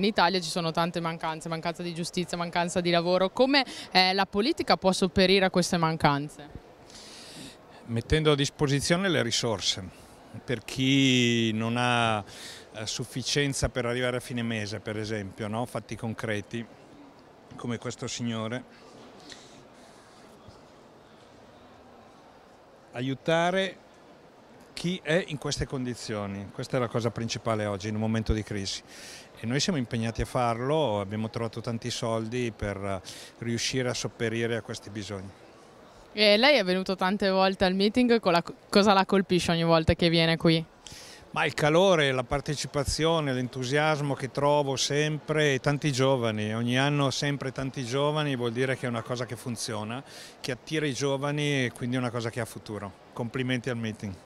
In Italia ci sono tante mancanze, mancanza di giustizia, mancanza di lavoro. Come eh, la politica può sopperire a queste mancanze? Mettendo a disposizione le risorse per chi non ha eh, sufficienza per arrivare a fine mese, per esempio, no? fatti concreti come questo signore. Aiutare chi è in queste condizioni, questa è la cosa principale oggi in un momento di crisi e noi siamo impegnati a farlo, abbiamo trovato tanti soldi per riuscire a sopperire a questi bisogni. E lei è venuto tante volte al meeting, cosa la colpisce ogni volta che viene qui? Ma il calore, la partecipazione, l'entusiasmo che trovo sempre e tanti giovani, ogni anno sempre tanti giovani vuol dire che è una cosa che funziona, che attira i giovani e quindi è una cosa che ha futuro. Complimenti al meeting.